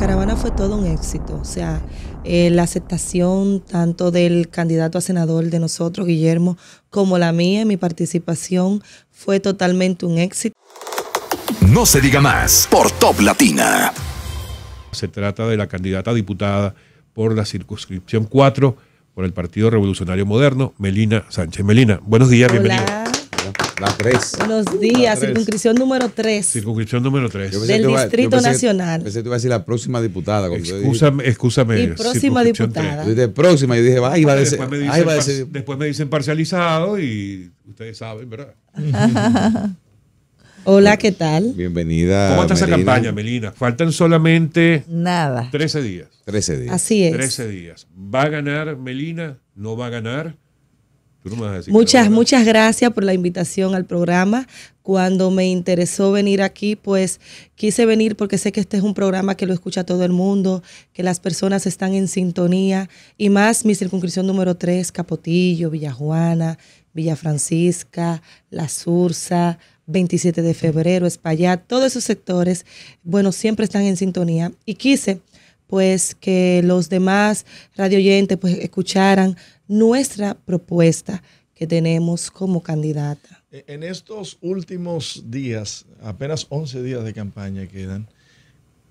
caravana fue todo un éxito. O sea, eh, la aceptación tanto del candidato a senador de nosotros, Guillermo, como la mía, mi participación fue totalmente un éxito. No se diga más por Top Latina. Se trata de la candidata diputada por la circunscripción 4 por el Partido Revolucionario Moderno, Melina Sánchez. Melina, buenos días, bienvenida. La 3. Buenos días, circunscripción número 3. Circunscripción número 3. Del Distrito Nacional. Nacional. Pensé que iba a decir la próxima diputada. Excúsame. excúsame y próxima diputada. De próxima, yo dije, va, ah, va a ah, decir. Después me dicen, parcializado y ustedes saben, ¿verdad? Hola, ¿qué tal? Bienvenida. ¿Cómo está esa campaña, Melina? Faltan solamente. Nada. 13 días. 13 días. Así es. 13 días. ¿Va a ganar Melina? ¿No va a ganar? muchas, muchas gracias por la invitación al programa. Cuando me interesó venir aquí, pues quise venir porque sé que este es un programa que lo escucha todo el mundo, que las personas están en sintonía y más mi circunscripción número 3, Capotillo, Villajuana, Villa Francisca, La Sursa, 27 de febrero, Espaillat, todos esos sectores, bueno, siempre están en sintonía y quise pues que los demás radioyentes pues escucharan nuestra propuesta que tenemos como candidata. E-, en estos últimos días, apenas 11 días de campaña quedan,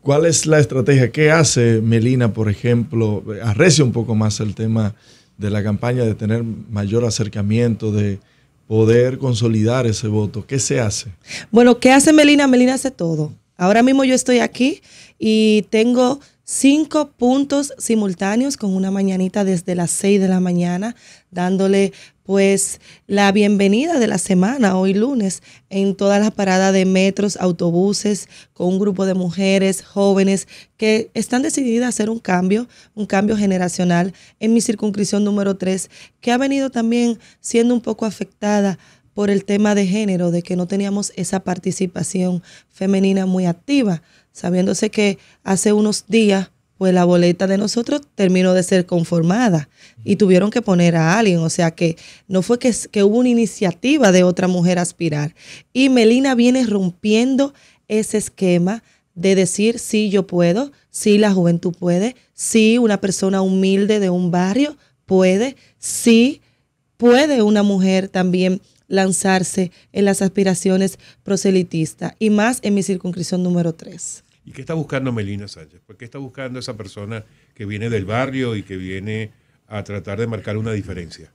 ¿cuál es la estrategia? ¿Qué hace Melina, por ejemplo? Arrecia un poco más el tema de la campaña, de tener mayor acercamiento, de poder consolidar ese voto. ¿Qué se hace? Bueno, ¿qué hace Melina? Melina hace todo. Ahora mismo yo estoy aquí y tengo cinco puntos simultáneos con una mañanita desde las seis de la mañana, dándole pues la bienvenida de la semana, hoy lunes, en toda la parada de metros, autobuses, con un grupo de mujeres jóvenes que están decididas a hacer un cambio, un cambio generacional en mi circunscripción número tres, que ha venido también siendo un poco afectada por el tema de género, de que no teníamos esa participación femenina muy activa sabiéndose que hace unos días pues la boleta de nosotros terminó de ser conformada y tuvieron que poner a alguien. O sea que no fue que, que hubo una iniciativa de otra mujer aspirar. Y Melina viene rompiendo ese esquema de decir, sí, yo puedo, sí, la juventud puede, sí, una persona humilde de un barrio puede, sí, puede una mujer también lanzarse en las aspiraciones proselitistas y más en mi circunscripción número 3. ¿Y qué está buscando Melina Sánchez? ¿Por pues, qué está buscando esa persona que viene del barrio y que viene a tratar de marcar una diferencia?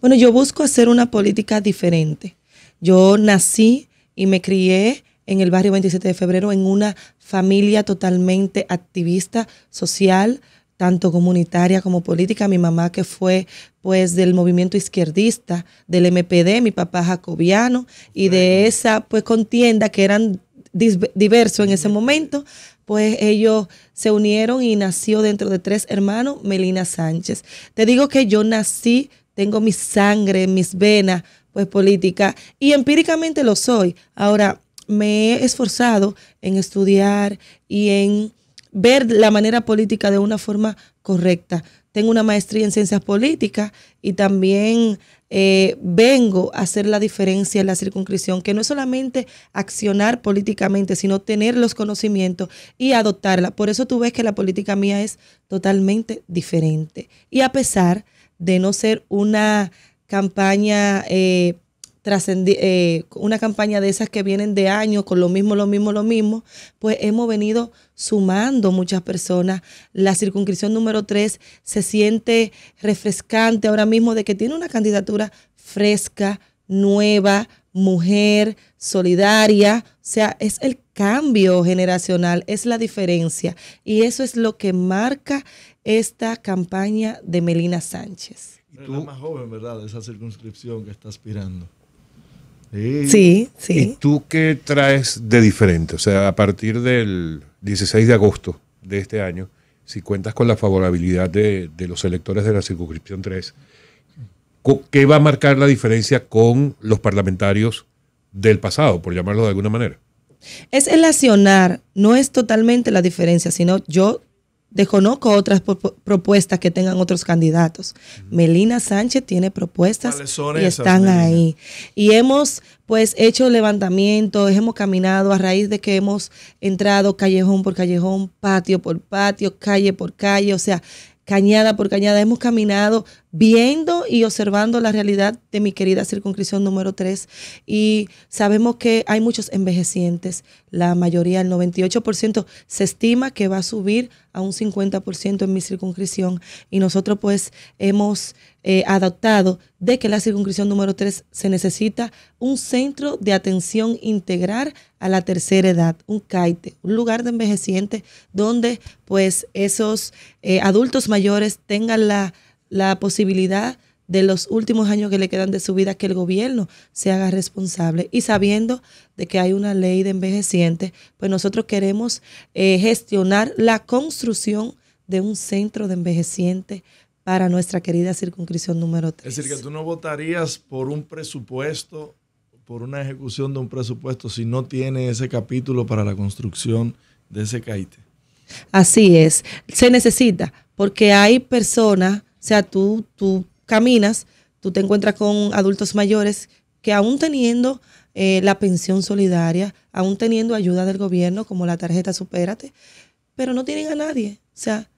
Bueno, yo busco hacer una política diferente. Yo nací y me crié en el barrio 27 de febrero en una familia totalmente activista, social, tanto comunitaria como política. Mi mamá que fue pues del movimiento izquierdista, del MPD, mi papá jacobiano, y de esa pues contienda que eran diverso en ese momento, pues ellos se unieron y nació dentro de tres hermanos Melina Sánchez. Te digo que yo nací, tengo mi sangre, mis venas, pues política, y empíricamente lo soy. Ahora, me he esforzado en estudiar y en ver la manera política de una forma correcta tengo una maestría en ciencias políticas y también eh, vengo a hacer la diferencia en la circunscripción, que no es solamente accionar políticamente, sino tener los conocimientos y adoptarla. Por eso tú ves que la política mía es totalmente diferente. Y a pesar de no ser una campaña eh, eh, una campaña de esas que vienen de año con lo mismo, lo mismo, lo mismo, pues hemos venido sumando muchas personas. La circunscripción número 3 se siente refrescante ahora mismo de que tiene una candidatura fresca, nueva, mujer, solidaria. O sea, es el cambio generacional, es la diferencia. Y eso es lo que marca esta campaña de Melina Sánchez. Y tú, la más joven, ¿verdad? De esa circunscripción que está aspirando. Sí. sí, ¿Y tú qué traes de diferente? O sea, a partir del 16 de agosto de este año, si cuentas con la favorabilidad de, de los electores de la circunscripción 3, ¿qué va a marcar la diferencia con los parlamentarios del pasado, por llamarlo de alguna manera? Es el accionar, no es totalmente la diferencia, sino yo Desconozco otras propuestas que tengan otros candidatos. Melina Sánchez tiene propuestas y están ahí. Y hemos pues hecho levantamiento, hemos caminado a raíz de que hemos entrado callejón por callejón, patio por patio, calle por calle, o sea, cañada por cañada, hemos caminado viendo y observando la realidad de mi querida circunscripción número 3 y sabemos que hay muchos envejecientes, la mayoría, el 98%, se estima que va a subir a un 50% en mi circunscripción y nosotros pues hemos eh, adoptado de que la circunscripción número 3 se necesita un centro de atención integral a la tercera edad, un CAITE, un lugar de envejecientes donde pues esos eh, adultos mayores tengan la la posibilidad de los últimos años que le quedan de su vida que el gobierno se haga responsable y sabiendo de que hay una ley de envejecientes, pues nosotros queremos eh, gestionar la construcción de un centro de envejecientes para nuestra querida circunscripción número 3. Es decir, que tú no votarías por un presupuesto, por una ejecución de un presupuesto si no tiene ese capítulo para la construcción de ese CAITE. Así es, se necesita, porque hay personas o sea, tú, tú caminas, tú te encuentras con adultos mayores que aún teniendo eh, la pensión solidaria, aún teniendo ayuda del gobierno como la tarjeta Supérate, pero no tienen a nadie. O sea,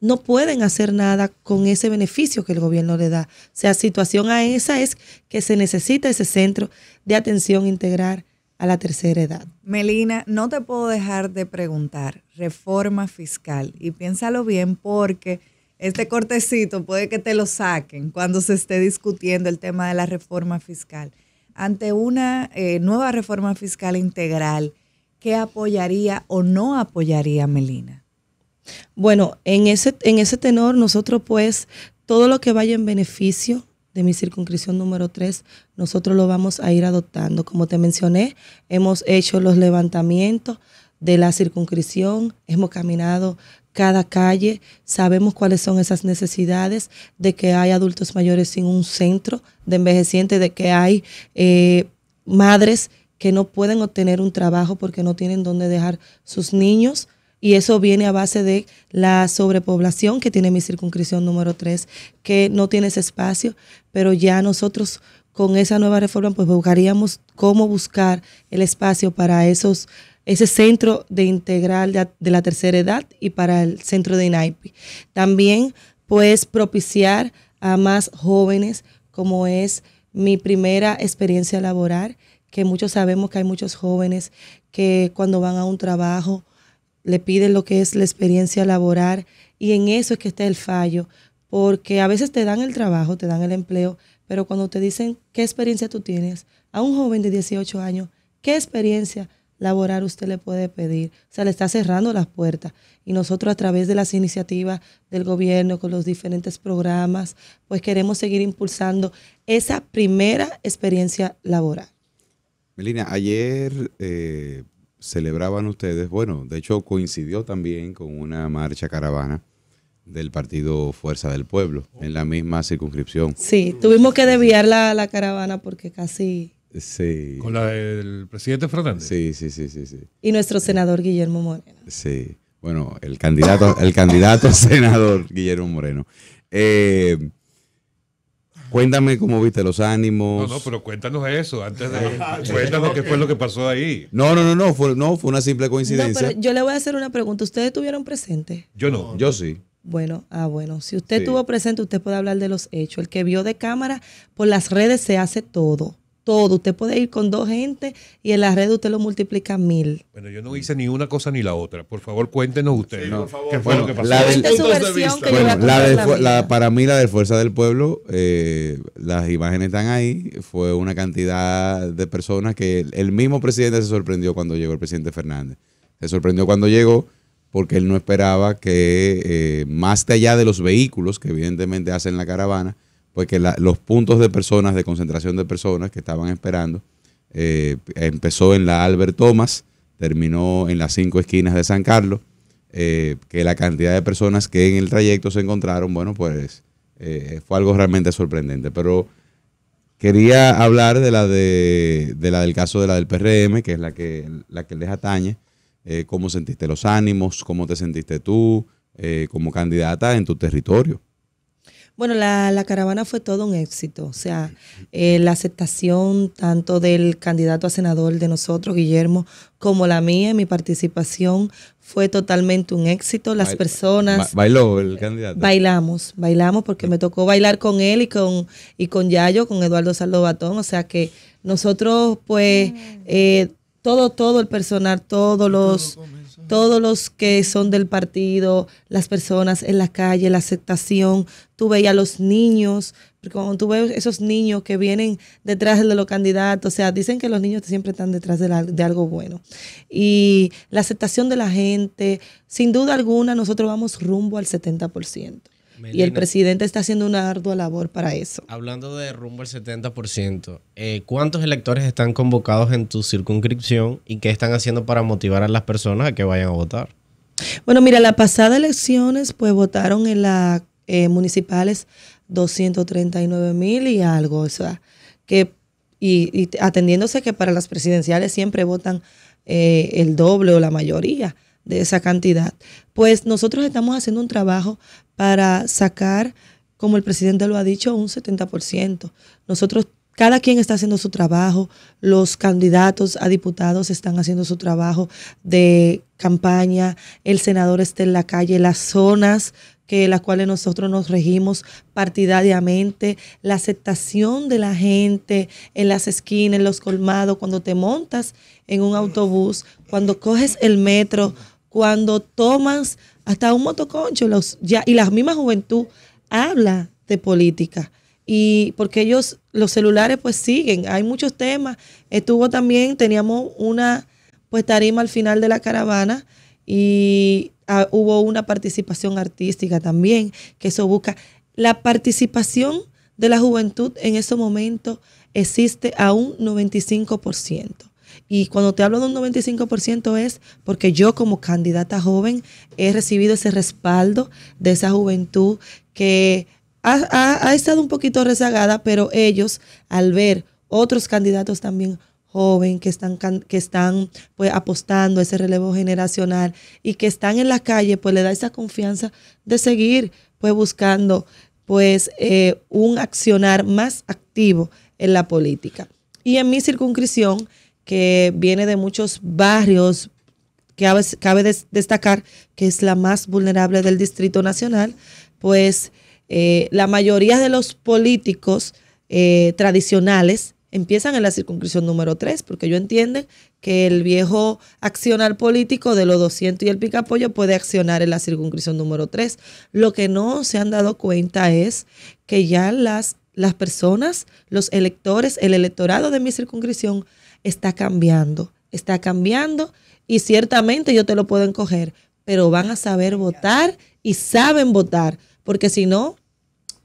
no pueden hacer nada con ese beneficio que el gobierno le da. O sea, situación a esa es que se necesita ese centro de atención integral a la tercera edad. Melina, no te puedo dejar de preguntar, reforma fiscal, y piénsalo bien porque este cortecito puede que te lo saquen cuando se esté discutiendo el tema de la reforma fiscal. Ante una eh, nueva reforma fiscal integral, ¿qué apoyaría o no apoyaría Melina? Bueno, en ese, en ese tenor nosotros pues todo lo que vaya en beneficio de mi circunscripción número 3, nosotros lo vamos a ir adoptando. Como te mencioné, hemos hecho los levantamientos de la circunscripción, hemos caminado cada calle, sabemos cuáles son esas necesidades de que hay adultos mayores sin un centro de envejecientes, de que hay eh, madres que no pueden obtener un trabajo porque no tienen dónde dejar sus niños. Y eso viene a base de la sobrepoblación que tiene mi circunscripción número 3, que no tiene ese espacio, pero ya nosotros con esa nueva reforma pues buscaríamos cómo buscar el espacio para esos ese centro de integral de, la tercera edad y para el centro de INAIPI. También puedes propiciar a más jóvenes como es mi primera experiencia laboral, que muchos sabemos que hay muchos jóvenes que cuando van a un trabajo le piden lo que es la experiencia laboral y en eso es que está el fallo, porque a veces te dan el trabajo, te dan el empleo, pero cuando te dicen qué experiencia tú tienes, a un joven de 18 años, ¿qué experiencia? laboral usted le puede pedir. O sea, le está cerrando las puertas. Y nosotros a través de las iniciativas del gobierno, con los diferentes programas, pues queremos seguir impulsando esa primera experiencia laboral. Melina, ayer eh, celebraban ustedes, bueno, de hecho coincidió también con una marcha caravana del partido Fuerza del Pueblo, en la misma circunscripción. Sí, tuvimos que desviar la caravana porque casi Sí. Con la del presidente Fernández. Sí, sí, sí, sí, Y nuestro senador Guillermo Moreno. Sí. Bueno, el candidato, el candidato senador Guillermo Moreno. Eh, Cuéntame cómo viste los ánimos. No, no, pero cuéntanos eso antes de. cuéntanos qué fue lo que pasó ahí. No, no, no, no, fue, no, fue una simple coincidencia. yo le voy a hacer una pregunta. ¿Ustedes estuvieron presente? Yo no. Yo sí. Bueno, ah, bueno. Si usted tuvo estuvo presente, usted puede hablar de los hechos. El que vio de cámara, por las redes se hace todo todo. Usted puede ir con dos gente y en la red usted lo multiplica mil. Bueno, yo no hice ni una cosa ni la otra. Por favor, cuéntenos usted de la, para mí, la de Fuerza del Pueblo, eh, las imágenes están ahí. Fue una cantidad de personas que el, mismo presidente se sorprendió cuando llegó el presidente Fernández. Se sorprendió cuando llegó porque él no esperaba que eh, más allá de los vehículos que evidentemente hacen la caravana, porque pues los puntos de personas, de concentración de personas que estaban esperando, eh, empezó en la Albert Thomas, terminó en las cinco esquinas de San Carlos, eh, que la cantidad de personas que en el trayecto se encontraron, bueno, pues eh, fue algo realmente sorprendente. Pero quería hablar de la, de, de, la del caso de la del PRM, que es la que, la que les atañe, cómo sentiste los ánimos, cómo te sentiste tú como candidata en tu territorio. Bueno, la, caravana fue todo un éxito. O sea, eh, la aceptación tanto del candidato a senador de nosotros, Guillermo, como la mía, mi participación fue totalmente un éxito. Las personas. ¿Bailó el candidato? Bailamos, bailamos porque me tocó bailar con él y con, y con Yayo, con Eduardo Saldobatón. O sea que nosotros, pues, mm. eh, todo, todo el personal, todos los todos los que son del partido, las personas en la calle, la aceptación. Tú veías a los niños, porque cuando tú ves esos niños que vienen detrás de los candidatos, o sea, dicen que los niños siempre están detrás de, de algo bueno. Y la aceptación de la gente, sin duda alguna, nosotros vamos rumbo al 70% y el presidente está haciendo una ardua labor para eso. Hablando de rumbo al 70%, eh, ¿cuántos electores están convocados en tu circunscripción y qué están haciendo para motivar a las personas a que vayan a votar? Bueno, mira, las pasadas elecciones pues votaron en las eh, municipales 239 mil y algo, o sea, que y, atendiéndose que para las presidenciales siempre votan eh, el doble o la mayoría de esa cantidad. Pues nosotros estamos haciendo un trabajo para sacar, como el presidente lo ha dicho, un 70%. Nosotros cada quien está haciendo su trabajo, los candidatos a diputados están haciendo su trabajo de campaña, el senador está en la calle, las zonas que las cuales nosotros nos regimos partidariamente, la aceptación de la gente en las esquinas, en los colmados, cuando te montas en un autobús, cuando coges el metro, cuando tomas hasta un motoconcho los, ya, y la misma juventud habla de política. Y porque ellos, los celulares pues siguen, hay muchos temas. Estuvo también, teníamos una pues tarima al final de la caravana y ah, hubo una participación artística también, que eso busca. La participación de la juventud en esos momentos existe a un 95%. Y cuando te hablo de un 95% es porque yo como candidata joven he recibido ese respaldo de esa juventud que ha, estado un poquito rezagada, pero ellos al ver otros candidatos también joven que están, que están pues, apostando a ese relevo generacional y que están en la calle, pues le da esa confianza de seguir pues buscando pues eh, un accionar más activo en la política. Y en mi circunscripción, que viene de muchos barrios, que cabe, destacar que es la más vulnerable del Distrito Nacional, pues eh, la mayoría de los políticos eh, tradicionales empiezan en la circunscripción número 3, porque ellos entienden que el viejo accionar político de los 200 y el picapollo puede accionar en la circunscripción número 3. Lo que no se han dado cuenta es que ya las, las personas, los electores, el electorado de mi circunscripción está cambiando, está cambiando y ciertamente yo te lo puedo encoger, pero van a saber votar y saben votar, porque si no,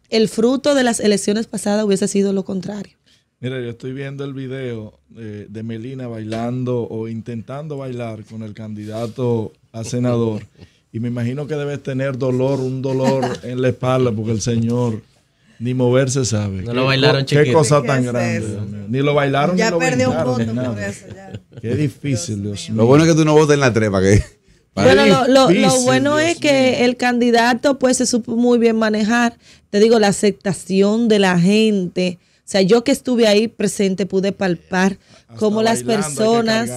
el fruto de las elecciones pasadas hubiese sido lo contrario. Mira, yo estoy viendo el video de Melina bailando o intentando bailar con el candidato a senador. Y me imagino que debes tener dolor, un dolor en la espalda, porque el señor ni moverse sabe. No lo bailaron chicos. qué cosa tan grande. Ni lo bailaron ya ni lo perdió Un punto Qué difícil, Dios, Lo bueno es que tú no votes en la trepa. Que... Bueno, lo, bueno es que el candidato pues se supo muy bien manejar. Te digo, la aceptación de la gente. O sea, yo que estuve ahí presente pude palpar cómo las personas,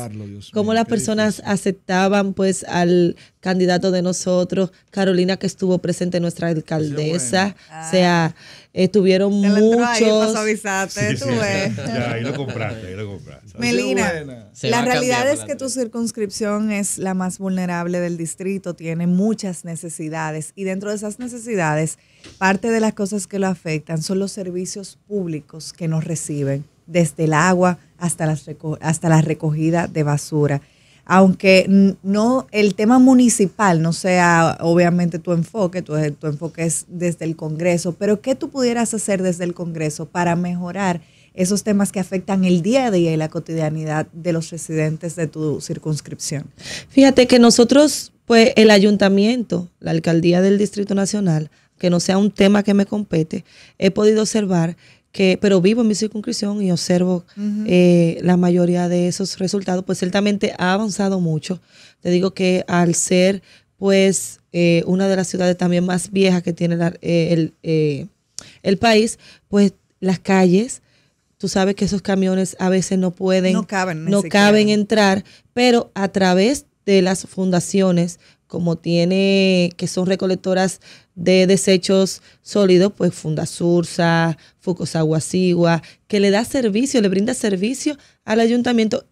las personas aceptaban pues al candidato de nosotros, Carolina que estuvo presente nuestra alcaldesa, o ah. sea, estuvieron eh, muchos. Ahí Ya, ahí lo compraste, ahí lo compraste. Melina, la realidad es que tu circunscripción es la más vulnerable del distrito, tiene muchas necesidades y dentro de esas necesidades, parte de las cosas que lo afectan son los servicios públicos que nos reciben, desde el agua hasta hasta la recogida de basura aunque no el tema municipal no sea obviamente tu enfoque, tu, tu, enfoque es desde el Congreso, pero ¿qué tú pudieras hacer desde el Congreso para mejorar esos temas que afectan el día a día y la cotidianidad de los residentes de tu circunscripción? Fíjate que nosotros, pues el ayuntamiento, la alcaldía del Distrito Nacional, que no sea un tema que me compete, he podido observar pero vivo en mi circunscripción y observo eh, la mayoría de esos resultados, pues ciertamente ha avanzado mucho. Te digo que al ser pues eh, una de las ciudades también más viejas que tiene eh, el, país, pues las calles, tú sabes que esos camiones a veces no pueden, no no caben entrar, pero a través de las fundaciones, como tiene, que son recolectoras de desechos sólidos, pues Funda Sursa, Fucosaguasigua, que le da servicio, le brinda servicio al ayuntamiento,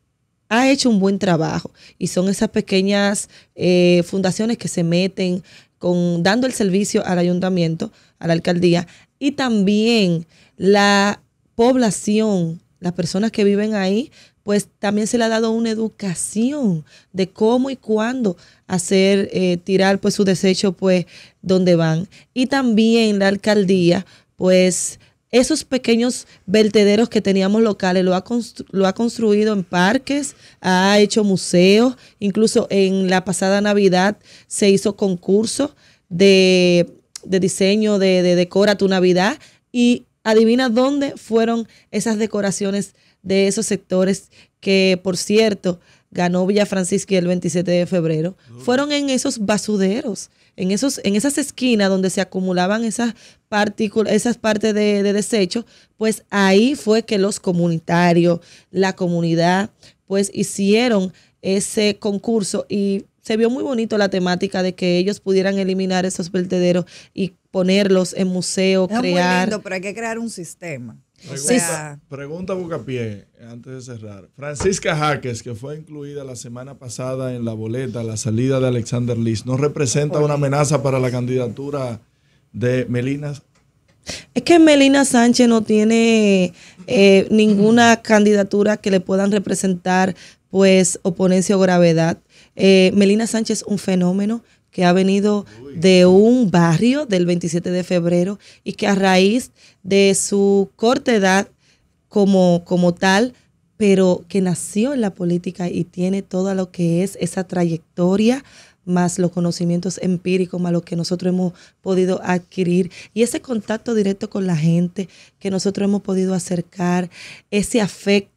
ha hecho un buen trabajo. Y son esas pequeñas eh, fundaciones que se meten con, dando el servicio al ayuntamiento, a la alcaldía, y también la población, las personas que viven ahí, pues también se le ha dado una educación de cómo y cuándo hacer, eh, tirar pues su desecho pues donde van. Y también la alcaldía pues esos pequeños vertederos que teníamos locales, lo ha, lo ha construido en parques, ha hecho museos, incluso en la pasada Navidad se hizo concurso de, de diseño de, de, Decora tu Navidad y adivina dónde fueron esas decoraciones de esos sectores que, por cierto, ganó Villa Francisca el 27 de febrero, fueron en esos basuderos, en, esos, en esas esquinas donde se acumulaban esas, esas partes de, de desecho, pues ahí fue que los comunitarios, la comunidad, pues hicieron ese concurso y se vio muy bonito la temática de que ellos pudieran eliminar esos vertederos y ponerlos en museo, crear. pero hay que crear un sistema. Pregunta, pregunta Bucapié, antes de cerrar. Francisca Jaques, que fue incluida la semana pasada en la boleta, la salida de Alexander Liz, ¿no representa una amenaza para la candidatura de Melina? Es que Melina Sánchez no tiene eh, ninguna candidatura que le puedan representar pues oponencia o gravedad. Eh, Melina Sánchez es un fenómeno que ha venido de un barrio del 27 de febrero y que a raíz de su corta edad como, como tal, pero que nació en la política y tiene todo lo que es esa trayectoria más los conocimientos empíricos, más lo que nosotros hemos podido adquirir y ese contacto directo con la gente que nosotros hemos podido acercar, ese afecto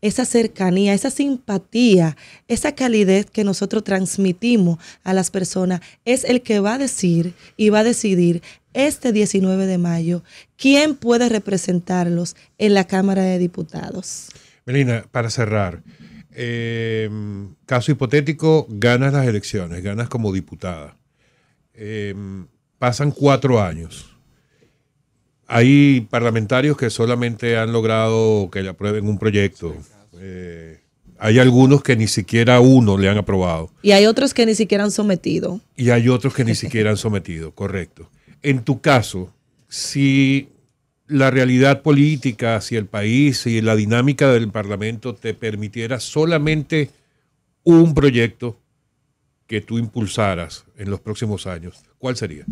esa cercanía, esa simpatía, esa calidez que nosotros transmitimos a las personas es el que va a decir y va a decidir este 19 de mayo quién puede representarlos en la Cámara de Diputados. Melina, para cerrar, eh, caso hipotético, ganas las elecciones, ganas como diputada. Eh, pasan cuatro años hay parlamentarios que solamente han logrado que le aprueben un proyecto. Eh, hay algunos que ni siquiera uno le han aprobado. Y hay otros que ni siquiera han sometido. Y hay otros que ni siquiera han sometido, correcto. En tu caso, si la realidad política, si el país y la dinámica del Parlamento te permitiera solamente un proyecto, que tú impulsaras en los próximos años, ¿cuál sería?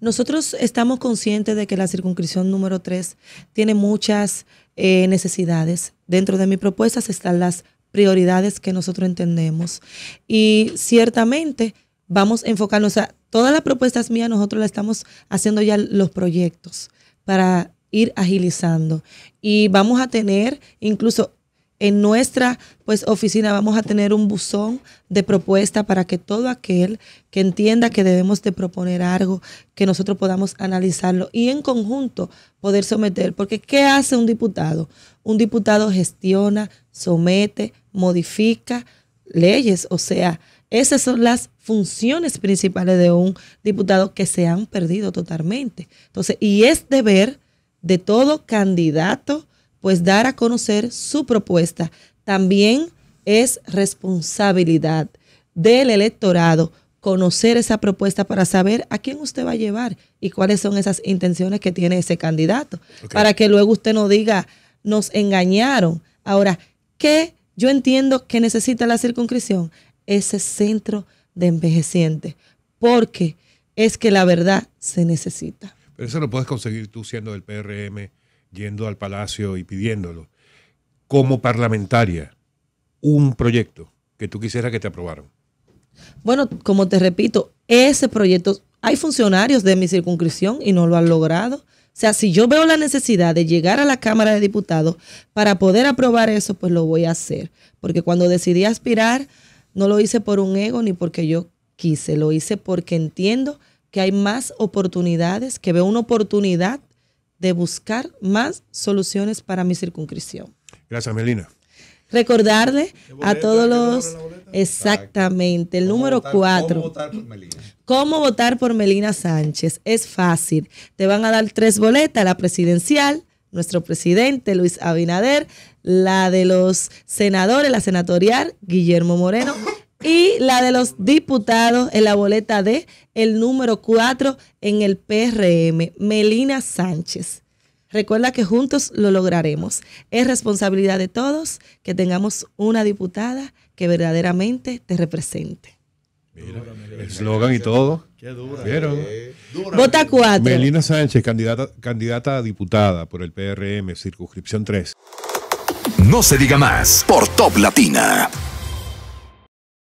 Nosotros estamos conscientes de que la circunscripción número 3 tiene muchas eh, necesidades. Dentro de mis propuestas están las prioridades que nosotros entendemos. Y ciertamente vamos a enfocarnos, o todas las propuestas mías nosotros las estamos haciendo ya los proyectos para ir agilizando. Y vamos a tener incluso en nuestra pues oficina vamos a tener un buzón de propuesta para que todo aquel que entienda que debemos de proponer algo, que nosotros podamos analizarlo y en conjunto poder someter, porque ¿qué hace un diputado? Un diputado gestiona, somete, modifica leyes, o sea, esas son las funciones principales de un diputado que se han perdido totalmente. Entonces, y es deber de todo candidato pues dar a conocer su propuesta también es responsabilidad del electorado conocer esa propuesta para saber a quién usted va a llevar y cuáles son esas intenciones que tiene ese candidato, para que luego usted no diga, nos engañaron. Ahora, ¿qué yo entiendo que necesita la circunscripción? Ese centro de envejecientes, porque es que la verdad se necesita. Pero eso lo puedes conseguir tú siendo del PRM, yendo al Palacio y pidiéndolo, como parlamentaria, un proyecto que tú quisieras que te aprobaran? Bueno, como te repito, ese proyecto, hay funcionarios de mi circunscripción y no lo han logrado. O sea, si yo veo la necesidad de llegar a la Cámara de Diputados para poder aprobar eso, pues lo voy a hacer. Porque cuando decidí aspirar, no lo hice por un ego ni porque yo quise, lo hice porque entiendo que hay más oportunidades, que veo una oportunidad de buscar más soluciones para mi circunscripción. Gracias, Melina. Recordarle a todos los... Exactamente, el número cuatro. ¿cómo votar, por Melina? ¿Cómo votar por Melina Sánchez? Es fácil. Te van a dar tres boletas, la presidencial, nuestro presidente Luis Abinader, la de los senadores, la senatorial, Guillermo Moreno y la de los diputados en la boleta de el número 4 en el PRM, Melina Sánchez. Recuerda que juntos lo lograremos. Es responsabilidad de todos que tengamos una diputada que verdaderamente te represente. Mira, eslogan y todo. Qué ¿Vieron? Vota 4. Melina Sánchez, candidata, candidata a diputada por el PRM, circunscripción 3. No se diga más por Top Latina.